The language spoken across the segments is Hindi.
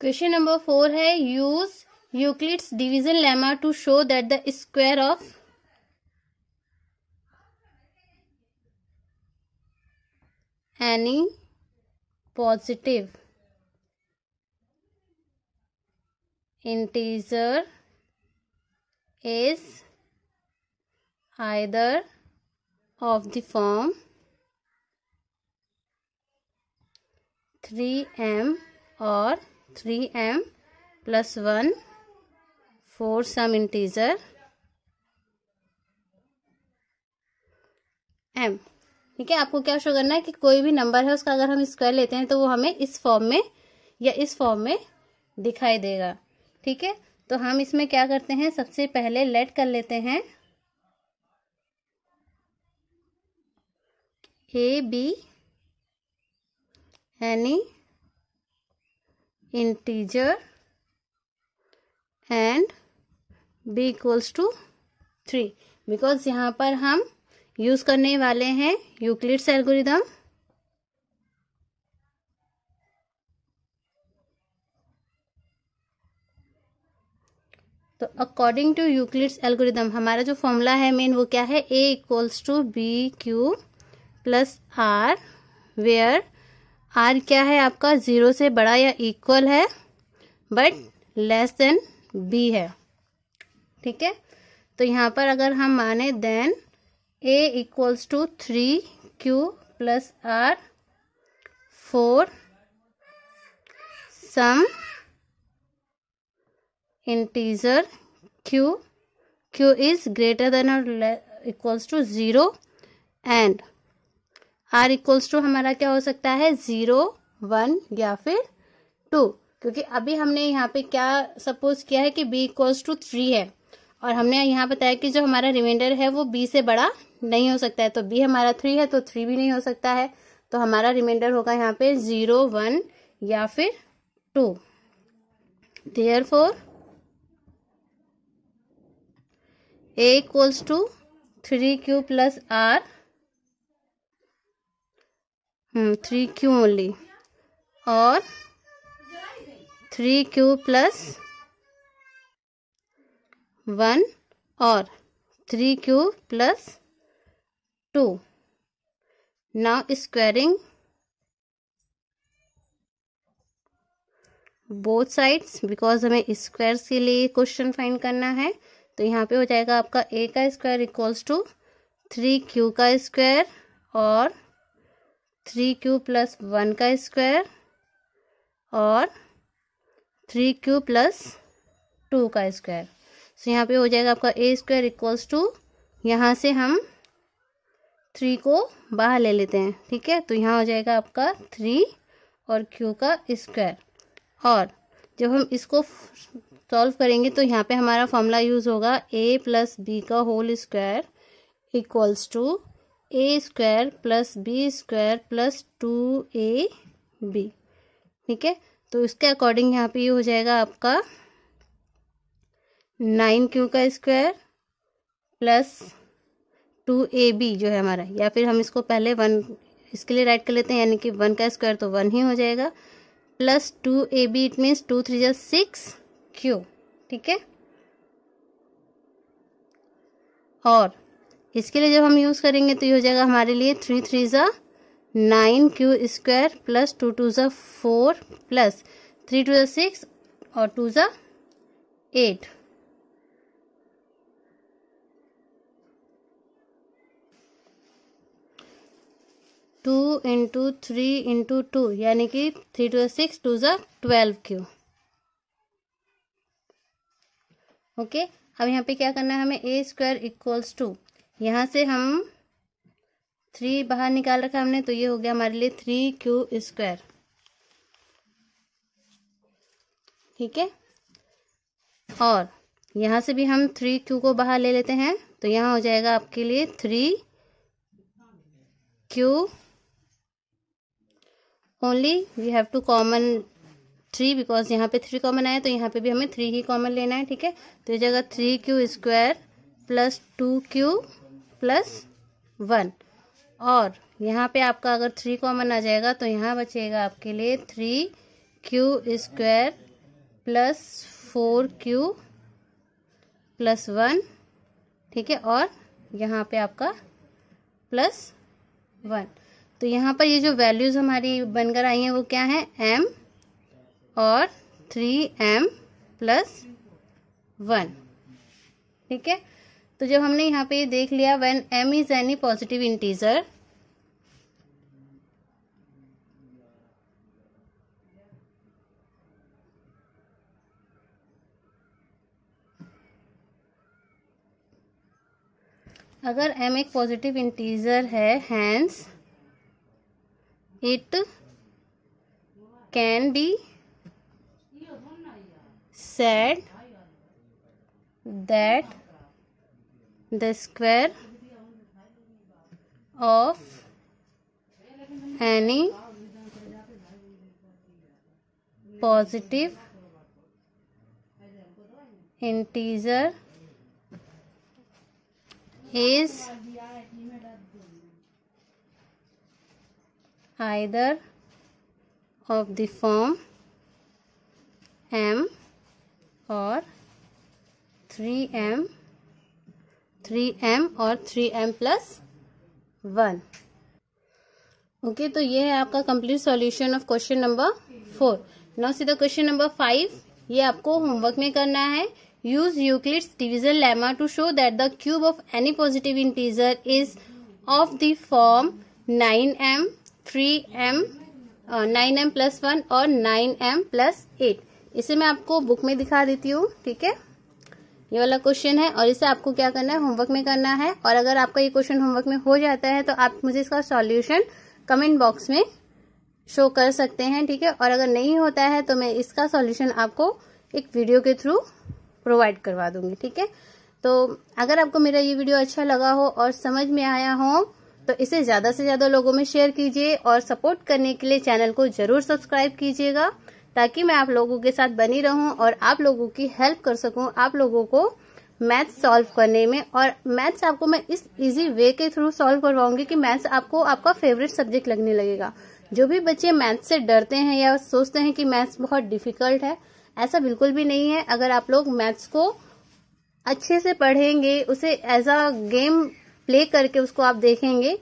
क्वेश्चन नंबर फोर है use Euclid's division lemma to show that the square of any positive integer is either of the form three m और three m plus one for some integer m ठीक है आपको क्या शो करना है कि कोई भी नंबर है उसका अगर हम स्क्वायर लेते हैं तो वो हमें इस फॉर्म में या इस फॉर्म में दिखाई देगा ठीक है तो हम इसमें क्या करते हैं सबसे पहले लेट कर लेते हैं a b any integer and b equals to three because यहाँ पर हम यूज करने वाले हैं यूक्लिड्स एल्गोरिदम तो अकॉर्डिंग टू यूक्लिड्स एल्गोरिदम हमारा जो फॉर्मूला है मेन वो क्या है a equals to b q plus r where r क्या है आपका ज़ीरो से बड़ा या इक्वल है बट लेस देन बी है ठीक है तो यहाँ पर अगर हम माने then a equals to three q plus r for some integer q q is greater than और equals to zero and r equals to हमारा क्या हो सकता है जीरो वन या फिर टू क्योंकि अभी हमने यहाँ पे क्या सपोज किया है कि बी इक्वल्स टू थ्री है और हमने यहाँ बताया कि जो हमारा रिमाइंडर है वो बी से बड़ा नहीं हो सकता है तो बी हमारा थ्री है तो थ्री भी नहीं हो सकता है तो हमारा रिमाइंडर होगा यहाँ पे जीरो वन या फिर two there for a equals to three q plus r three q only और थ्री क्यू प्लस वन और three q plus two now squaring both sides because हमें स्क्वायर्स के लिए क्वेश्चन फाइंड करना है तो यहाँ पे हो जाएगा आपका ए का square equals to three q का स्क्वायर और थ्री क्यू प्लस वन का स्क्वायर और थ्री क्यू प्लस टू का स्क्वायर सो यहाँ पे हो जाएगा आपका ए स्क्वायर इक्वल्स टू यहाँ से हम थ्री को बाहर ले लेते हैं ठीक है तो यहाँ हो जाएगा आपका थ्री और क्यू का स्क्वायर और जब हम इसको सॉल्व करेंगे तो यहाँ पे हमारा फॉर्मूला यूज़ होगा ए प्लस बी का whole square equals to a square plus b square plus two a b ठीक है तो इसके अकॉर्डिंग यहाँ पे ये हो जाएगा आपका नाइन क्यू का square plus two a b जो है हमारा या फिर हम इसको पहले वन इसके लिए राइट कर लेते हैं यानी कि वन का स्क्वायर तो वन ही हो जाएगा plus two a b it means two three जो सिक्स क्यू ठीक है और इसके लिए जब हम यूज़ करेंगे तो ये हो जाएगा हमारे लिए थ्री थ्री ज़ा nine q square plus two two ज़ा फोर प्लस थ्री टू ज़ा सिक्स और टू ज़ा eight two into three into two यानी कि थ्री टू सिक्स टू ज़ा ट्वेल्व क्यू ओके अब यहाँ पे क्या करना है हमें ए स्क्वायर इक्वल्स टू यहाँ से हम थ्री बाहर निकाल रखा हमने तो ये हो गया हमारे लिए थ्री क्यू स्क्वायर ठीक है और यहाँ से भी हम थ्री क्यू को बाहर ले लेते हैं तो यहाँ हो जाएगा आपके लिए three q only we have two common three because यहाँ पे थ्री कॉमन आया तो यहाँ पे भी हमें थ्री ही कॉमन लेना है ठीक है तो ये जगह three q square plus two q plus one और यहाँ पे आपका अगर थ्री कॉमन आ जाएगा तो यहाँ बचेगा आपके लिए three q square plus four q plus one ठीक है और यहाँ पे आपका प्लस वन तो यहाँ पर ये जो वैल्यूज़ हमारी बनकर आई हैं वो क्या है एम और थ्री एम प्लस वन ठीक है तो जब हमने यहाँ पे ये देख लिया when m is any positive integer अगर m एक पॉजिटिव इंटीजर है hence it can be said that the square of any positive integer is either of the form m or 3m three m और three m plus one okay तो ये है आपका complete solution of question number four now see the question number five ये आपको होमवर्क में करना है use division lemma to show that the cube of any positive integer is of the form nine m three m nine m plus one और नाइन एम प्लस एट इसे मैं आपको बुक में दिखा देती हूँ ठीक है ये वाला क्वेश्चन है और इसे आपको क्या करना है होमवर्क में करना है और अगर आपका ये क्वेश्चन होमवर्क में हो जाता है तो आप मुझे इसका सॉल्यूशन कमेंट बॉक्स में शो कर सकते हैं ठीक है और अगर नहीं होता है तो मैं इसका सॉल्यूशन आपको एक वीडियो के थ्रू प्रोवाइड करवा दूंगी ठीक है तो अगर आपको मेरा ये वीडियो अच्छा लगा हो और समझ में आया हो तो इसे ज़्यादा से ज़्यादा लोगों में शेयर कीजिए और सपोर्ट करने के लिए चैनल को ज़रूर सब्सक्राइब कीजिएगा ताकि मैं आप लोगों के साथ बनी रहूं और आप लोगों की हेल्प कर सकूं आप लोगों को मैथ्स सॉल्व करने में और मैथ्स आपको मैं इस इजी वे के थ्रू सॉल्व करवाऊंगी कि मैथ्स आपको आपका फेवरेट सब्जेक्ट लगने लगेगा जो भी बच्चे मैथ्स से डरते हैं या सोचते हैं कि मैथ्स बहुत डिफिकल्ट है ऐसा बिल्कुल भी नहीं है अगर आप लोग मैथ्स को अच्छे से पढ़ेंगे उसे एज अ गेम प्ले करके उसको आप देखेंगे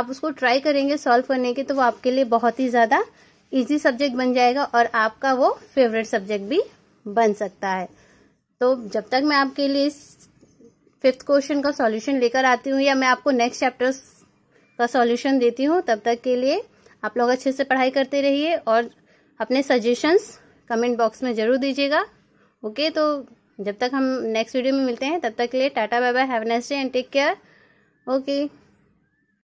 आप उसको ट्राई करेंगे सॉल्व करने के तो वो आपके लिए बहुत ही ज़्यादा इजी सब्जेक्ट बन जाएगा और आपका वो फेवरेट सब्जेक्ट भी बन सकता है तो जब तक मैं आपके लिए फिफ्थ क्वेश्चन का सॉल्यूशन लेकर आती हूँ या मैं आपको नेक्स्ट चैप्टर्स का सॉल्यूशन देती हूँ तब तक के लिए आप लोग अच्छे से पढ़ाई करते रहिए और अपने सजेशंस कमेंट बॉक्स में ज़रूर दीजिएगा ओके तो जब तक हम नेक्स्ट वीडियो में मिलते हैं तब तक के लिए tata bye bye have next day and take care okay